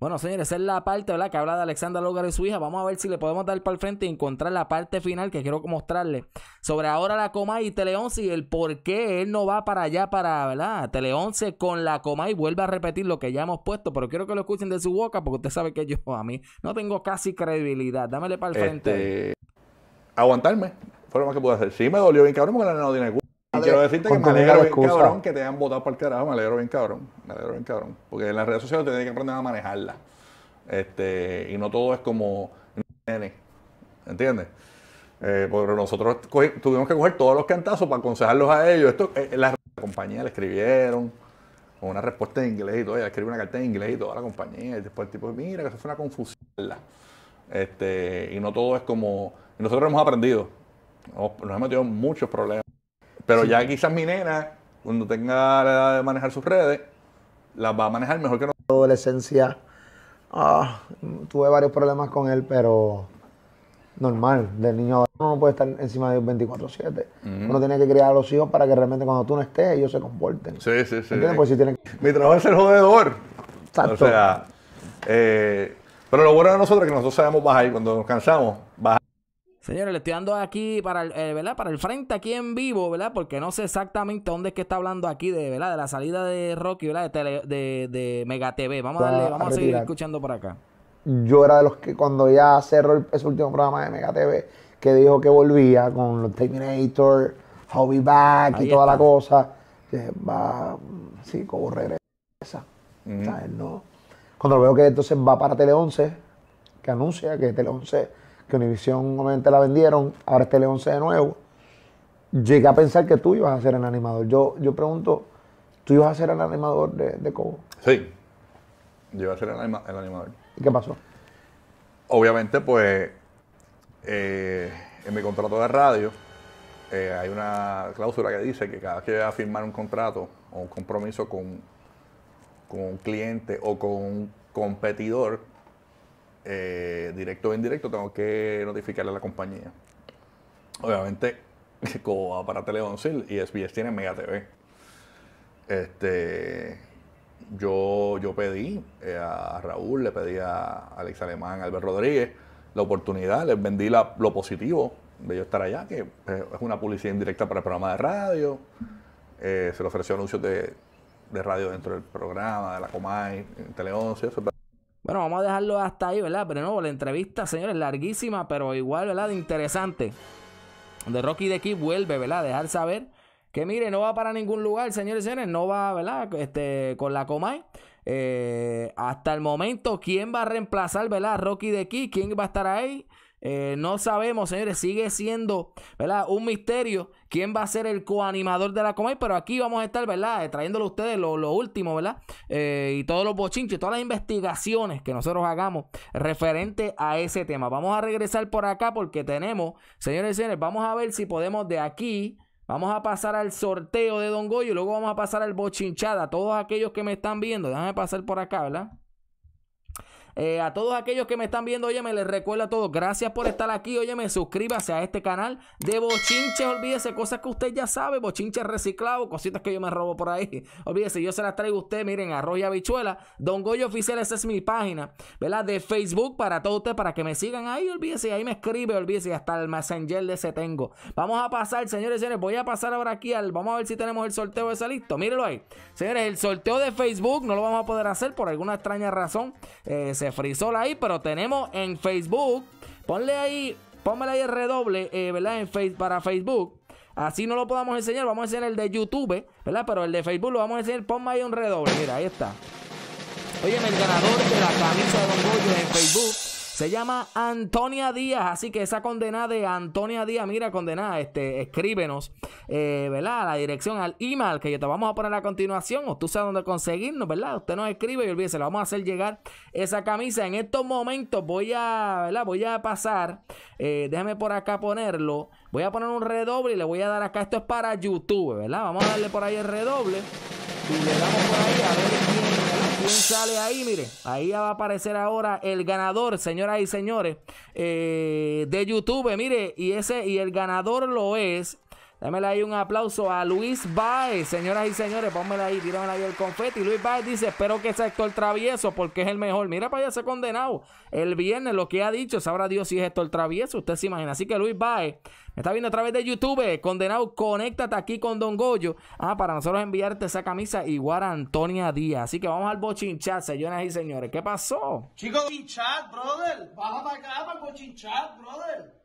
Bueno, señores, esa es la parte ¿verdad? que habla de Alexandra Lugar y su hija. Vamos a ver si le podemos dar para el frente y encontrar la parte final que quiero mostrarle. Sobre ahora la Coma y Tele y el por qué él no va para allá, para ¿verdad? Tele 11 con la Coma y vuelve a repetir lo que ya hemos puesto. Pero quiero que lo escuchen de su boca porque usted sabe que yo a mí no tengo casi credibilidad. Dámele para el frente. Este, aguantarme. Fue lo más que pude hacer. Sí, me dolió bien cabrón porque la nena y quiero decirte que me alegro bien cabrón que te hayan votado para el carajo, me alegro bien cabrón, me alegro bien cabrón. Porque en las redes sociales te que aprender a manejarla. Este, y no todo es como nene. ¿Entiendes? Eh, porque nosotros tuvimos que coger todos los cantazos para aconsejarlos a ellos. Esto, eh, la, compañía le escribieron con una respuesta en inglés y todo, ella escribió una carta en inglés y toda la compañía. Y después el tipo, mira, que eso fue una confusión. Este, y no todo es como. Y nosotros hemos aprendido. Nos, nos hemos metido muchos problemas pero ya quizás mi nena, cuando tenga la edad de manejar sus redes, las va a manejar mejor que nosotros. Adolescencia, ah, tuve varios problemas con él, pero normal, del niño uno no puede estar encima de 24-7. Uno tiene que criar a los hijos para que realmente cuando tú no estés, ellos se comporten. Sí, sí, sí. Mi trabajo es el jodedor. Exacto. O sea, eh, pero lo bueno de nosotros es que nosotros sabemos bajar cuando nos cansamos Señores, le estoy dando aquí para el, eh, ¿verdad? para el frente aquí en vivo, ¿verdad? Porque no sé exactamente dónde es que está hablando aquí de, ¿verdad? De la salida de Rocky, ¿verdad? De, tele, de, de Mega TV. Vamos a vamos a, seguir escuchando por acá. Yo era de los que cuando ya cerró ese último programa de Mega TV, que dijo que volvía con los Terminator, Hobby Back y toda la cosa. Va, sí, como regresa. Cuando veo que entonces va para Tele 11, que anuncia que Tele 11 que Univision obviamente la vendieron, ahora es Tele 11 de nuevo. Llegué a pensar que tú ibas a ser el animador. Yo, yo pregunto, ¿tú ibas a ser el animador de, Cobo? Sí, yo iba a ser el, animador. ¿Y qué pasó? Obviamente, pues, eh, en mi contrato de radio eh, hay una cláusula que dice que cada vez que voy a firmar un contrato o un compromiso con, con un cliente o con un competidor, eh, directo o indirecto, tengo que notificarle a la compañía. Obviamente, como va para teleóncil y SBS tiene Mega TV. Este, yo, yo pedí eh, a Raúl, le pedí a Alex Alemán, a Albert Rodríguez, la oportunidad, les vendí lo positivo de yo estar allá, que eh, es una publicidad indirecta para el programa de radio. se le ofreció anuncios de, radio dentro del programa, de la Comay, en bueno, vamos a dejarlo hasta ahí, ¿verdad? Pero no, la entrevista, señores, larguísima, pero igual, ¿verdad? De interesante. De Rocky de Kid vuelve, ¿verdad? Dejar saber que mire, no va para ningún lugar, señores y señores, no va, ¿verdad? Este, con la Comay. Eh, hasta el momento, ¿quién va a reemplazar, ¿verdad? Rocky de Kid, ¿quién va a estar ahí? Eh, no sabemos, señores, sigue siendo, ¿verdad? Un misterio quién va a ser el coanimador de la comedia pero aquí vamos a estar, ¿verdad? Eh, trayéndole a ustedes lo, último, ¿verdad? Eh, y todos los bochinches, todas las investigaciones que nosotros hagamos referente a ese tema. Vamos a regresar por acá porque tenemos, señores y señores, vamos a ver si podemos de aquí... Vamos a pasar al sorteo de Don Goyo y luego vamos a pasar al bochinchada. Todos aquellos que me están viendo, déjame pasar por acá, ¿verdad? Eh, a todos aquellos que me están viendo, oye, me les recuerda a todos, gracias por estar aquí, oye, me suscríbase a este canal de bochinches, olvídese, cosas que usted ya sabe, bochinches reciclados, cositas que yo me robo por ahí, olvídese, yo se las traigo a usted, miren, arroz y habichuela, Don Goyo Oficial, esa es mi página, ¿verdad? De Facebook para todos ustedes, para que me sigan ahí, olvídese, ahí me escribe, olvídese, hasta el messenger de ese tengo. Vamos a pasar, señores y señores, voy a pasar ahora aquí al, vamos a ver si tenemos el sorteo de ese listo, mírenlo ahí. Señores, el sorteo de Facebook no lo vamos a poder hacer por alguna extraña razón, eh, se frizó ahí, pero tenemos en Facebook. Ponle ahí, pónle ahí el redoble, eh, ¿verdad? En face, para Facebook. Así no lo podamos enseñar, vamos a hacer el de YouTube, ¿verdad? Pero el de Facebook lo vamos a enseñar, ponme ahí un redoble, mira, ahí está. Oye, el ganador de la camisa de Don Goyo en Facebook se llama Antonia Díaz, así que esa condena de Antonia Díaz, mira, condenada, este, escríbenos, eh, ¿verdad? La dirección al email que yo te vamos a poner a continuación, o tú sabes dónde conseguirnos, ¿verdad? Usted nos escribe y olvídese, le vamos a hacer llegar esa camisa. En estos momentos voy a, ¿verdad? Voy a pasar, eh, déjame por acá ponerlo, voy a poner un redoble y le voy a dar acá, esto es para YouTube, ¿verdad? Vamos a darle por ahí el redoble y le damos por ahí a ver sale ahí, mire. Ahí va a aparecer ahora el ganador, señoras y señores, eh, de YouTube, mire. Y, ese, y el ganador lo es Démele ahí un aplauso a Luis Baez, señoras y señores, pónmela ahí, tíramela ahí el confeti. Luis Baez dice, espero que sea Héctor Travieso porque es el mejor. Mira para allá ese condenado el viernes, lo que ha dicho, sabrá Dios si es Héctor Travieso, usted se imagina. Así que Luis Baez, me está viendo a través de YouTube, condenado, conéctate aquí con Don Goyo. Ah, para nosotros enviarte esa camisa igual a Antonia Díaz. Así que vamos al bochinchat, señoras y señores. ¿Qué pasó? Chicos, bochinchat, brother. Baja para acá para brother.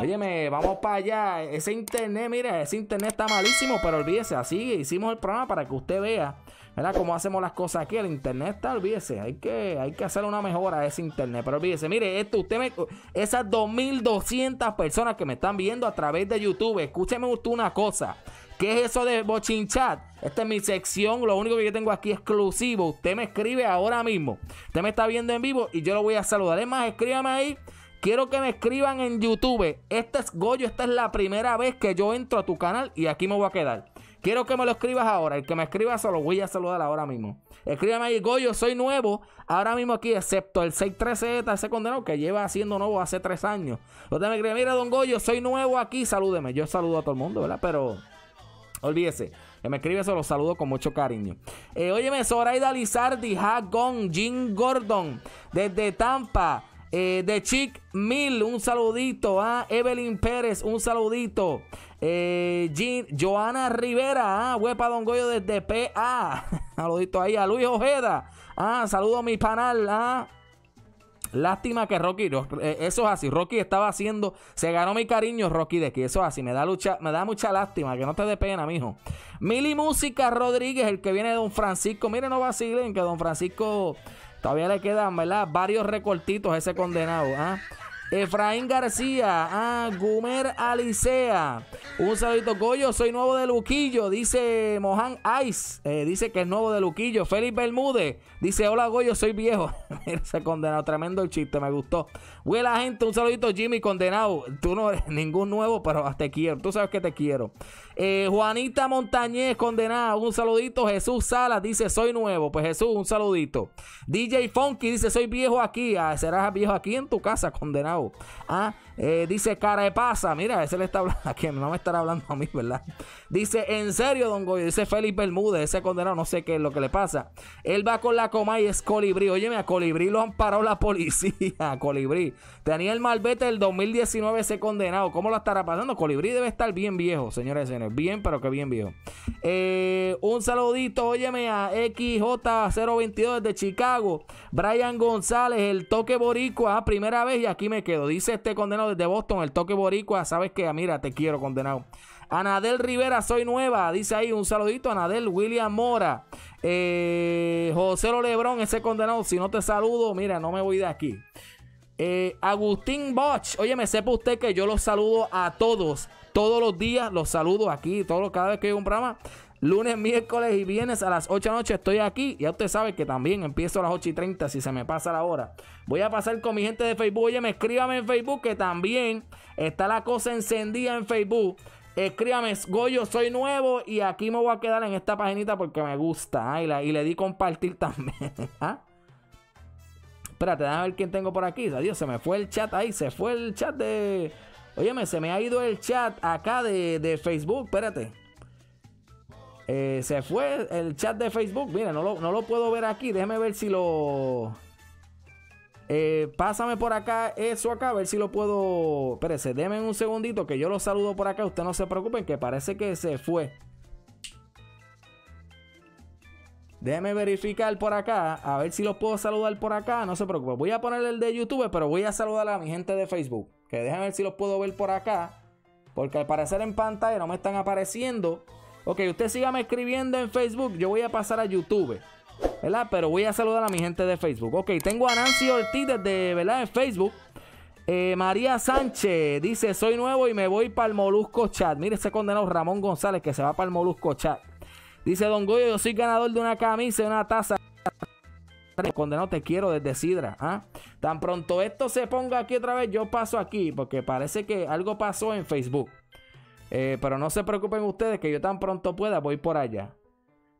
Óyeme, ah. vamos para allá. Ese internet, mira, ese internet está malísimo, pero olvídese, así hicimos el programa para que usted vea, ¿verdad? Cómo hacemos las cosas aquí. El internet está, olvídese, hay que, hay que hacer una mejora a ese internet, pero olvídese, mire, esto, usted me, esas 2200 personas que me están viendo a través de YouTube, escúcheme usted una cosa. ¿Qué es eso de bochinchat? Esta es mi sección, lo único que yo tengo aquí exclusivo. Usted me escribe ahora mismo. Usted me está viendo en vivo y yo lo voy a saludar. Es más, escríbame ahí Quiero que me escriban en YouTube. Este es Goyo, esta es la primera vez que yo entro a tu canal y aquí me voy a quedar. Quiero que me lo escribas ahora. El que me escriba se lo voy a saludar ahora mismo. Escríbeme ahí, Goyo, soy nuevo. Ahora mismo aquí, excepto el 613Z, ese condenado que lleva siendo nuevo hace tres años. Usted me escribe, mira, don Goyo, soy nuevo aquí, salúdeme. Yo saludo a todo el mundo, ¿verdad? Pero olvídese. Que me escribe, se lo saludo con mucho cariño. Eh, óyeme, Zoraida Lizardi, Hagon, Jim Gordon, desde Tampa. Eh, de Chic Mil, un saludito. a Evelyn Pérez, un saludito. Eh, Joana Rivera, ah, Huepa Don Goyo desde PA. saludito ahí a Luis Ojeda. Ah, saludo a mi panal. Ah. Lástima que Rocky, eh, eso es así, Rocky estaba haciendo, se ganó mi cariño Rocky de aquí, eso es así, me da lucha, me da mucha lástima, que no te dé pena, mijo. Mili Música Rodríguez, el que viene de Don Francisco, Miren, no vacilen que Don Francisco Todavía le quedan, ¿verdad? Varios recortitos a ese condenado. ¿ah? Efraín García, ah, Gumer Alicea. Un saludito, Goyo. Soy nuevo de Luquillo, dice Mohan Ice. Eh, dice que es nuevo de Luquillo. Félix Bermúdez dice: Hola, Goyo, soy viejo. Mira, condenado. Tremendo el chiste, me gustó la gente, un saludito Jimmy, condenado. Tú no eres ningún nuevo, pero te quiero. Tú sabes que te quiero. Eh, Juanita Montañez, condenado. Un saludito. Jesús Salas dice, soy nuevo. Pues Jesús, un saludito. DJ Funky dice, soy viejo aquí. Ah, serás viejo aquí en tu casa, condenado. Ah, eh, dice cara de pasa. Mira, ese le está hablando. A quien no me estará hablando a mí, ¿verdad? Dice, en serio, don Goy Dice Félix Bermúdez, ese condenado, no sé qué es lo que le pasa. Él va con la coma y es colibrí. Óyeme, a colibrí lo han parado la policía. A colibrí. Tenía el malvete del 2019 ese condenado. ¿Cómo lo estará pasando? Colibrí debe estar bien viejo, señores y señores. Bien, pero que bien viejo. Eh, un saludito, óyeme, a XJ022 de Chicago. Brian González, el toque boricua, ah, primera vez y aquí me quedo. Dice este condenado desde Boston, el toque boricua, sabes que, mira, te quiero condenado. Anadel Rivera, soy nueva, dice ahí un saludito, Anadel William Mora. Eh, José Lebrón, ese condenado, si no te saludo, mira, no me voy de aquí. Eh, Agustín Botch, oye, me sepa usted que yo los saludo a todos, todos los días, los saludo aquí, todos, cada vez que hay un programa. Lunes, miércoles y viernes a las 8 de la noche estoy aquí. Ya usted sabe que también empiezo a las 8 y 30 si se me pasa la hora. Voy a pasar con mi gente de Facebook. Oye, me escríbame en Facebook que también está la cosa encendida en Facebook. Escríbame, Goyo, soy nuevo y aquí me voy a quedar en esta paginita porque me gusta. Y, le di compartir también. ¿Ah? Espérate, déjame ver quién tengo por aquí. Adiós, se me fue el chat ahí, se fue el chat de... Óyeme, se me ha ido el chat acá de Facebook. Espérate. Eh, se fue el chat de Facebook. Mira, no lo, puedo ver aquí. Déjeme ver si lo. Eh, pásame por acá eso acá, a ver si lo puedo. Espérese, denme un segundito que yo lo saludo por acá. usted no se preocupen, que parece que se fue. Déjeme verificar por acá, a ver si lo puedo saludar por acá. No se preocupen, voy a poner el de YouTube, pero voy a saludar a mi gente de Facebook. Que déjenme ver si lo puedo ver por acá, porque al parecer en pantalla no me están apareciendo. Ok, usted sígame escribiendo en Facebook. Yo voy a pasar a YouTube. ¿Verdad? Pero voy a saludar a mi gente de Facebook. Ok, tengo a Nancy Ortiz desde, ¿verdad? En Facebook. Eh, María Sánchez dice: Soy nuevo y me voy para el Molusco Chat. Mire ese condenado Ramón González que se va para el Molusco Chat. Dice Don Goyo: Yo soy ganador de una camisa y una taza. Condenado, te quiero desde Sidra. ¿ah? Tan pronto esto se ponga aquí otra vez, yo paso aquí, porque parece que algo pasó en Facebook. Eh, pero no se preocupen ustedes que yo tan pronto pueda voy por allá.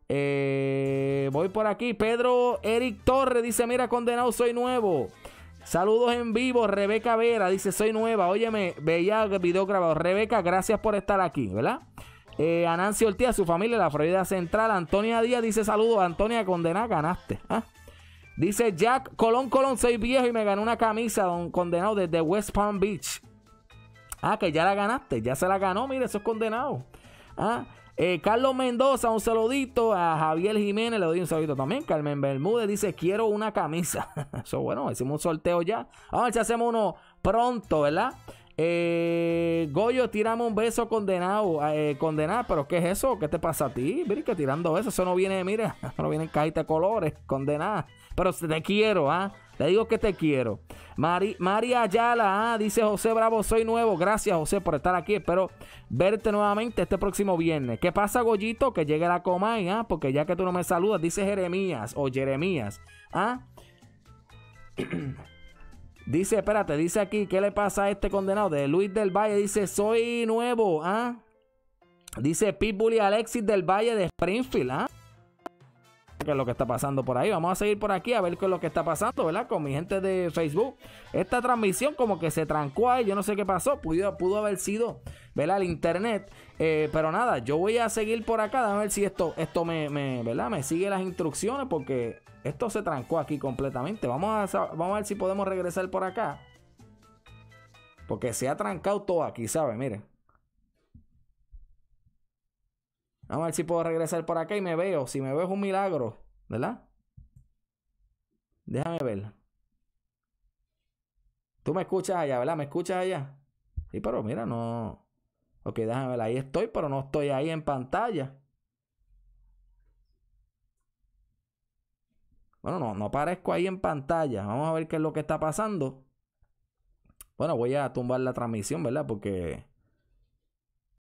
Eh, voy por aquí. Pedro Eric Torres dice, mira, condenado, soy nuevo. Saludos en vivo. Rebeca Vera dice, soy nueva. Óyeme, veía video grabado. Rebeca, gracias por estar aquí, ¿verdad? Eh, Anancio Ortiz, su familia, la Florida Central. Antonia Díaz dice, saludos. Antonia Condenada, ganaste. Ah. Dice Jack Colón Colón, soy viejo y me ganó una camisa, don Condenado, desde West Palm Beach. Ah, que ya la ganaste, ya se la ganó, mire, eso es condenado. Ah, eh, Carlos Mendoza, un saludito. A Javier Jiménez le doy un saludito también. Carmen Bermúdez dice: Quiero una camisa. Eso bueno, hicimos un sorteo ya. Vamos a ver si hacemos uno pronto, ¿verdad? Eh, Goyo, tiramos un beso condenado. Eh, condenado, pero ¿qué es eso? ¿Qué te pasa a ti? Mira que tirando besos, eso no viene, mira, no viene en de colores, condenada. Pero te quiero, ¿ah? Te digo que te quiero. Mari, María Ayala, ¿ah? dice José Bravo, soy nuevo. Gracias, José, por estar aquí. Espero verte nuevamente este próximo viernes. ¿Qué pasa, Goyito? Que llegue la coma, ¿ah? Porque ya que tú no me saludas, dice Jeremías o Jeremías, ¿ah? Dice, espérate, dice aquí, ¿qué le pasa a este condenado? De Luis del Valle, dice, soy nuevo, ¿ah? Dice Pitbull y Alexis del Valle de Springfield, ¿ah? que es lo que está pasando por ahí. Vamos a seguir por aquí a ver qué es lo que está pasando, ¿verdad? Con mi gente de Facebook. Esta transmisión como que se trancó ahí, yo no sé qué pasó, pudo, pudo haber sido, ¿verdad? El internet. Eh, pero nada, yo voy a seguir por acá, a ver si esto, esto me, Me sigue las instrucciones porque esto se trancó aquí completamente. Vamos a, vamos a ver si podemos regresar por acá. Porque se ha trancado todo aquí, ¿sabe? Miren. Vamos a ver si puedo regresar por acá y me veo. Si me veo es un milagro, ¿verdad? Déjame ver. Tú me escuchas allá, ¿verdad? ¿Me escuchas allá? Sí, pero mira, no. Ok, déjame ver. Ahí estoy, pero no estoy ahí en pantalla. Bueno, no, no aparezco ahí en pantalla. Vamos a ver qué es lo que está pasando. Bueno, voy a tumbar la transmisión, ¿verdad? Porque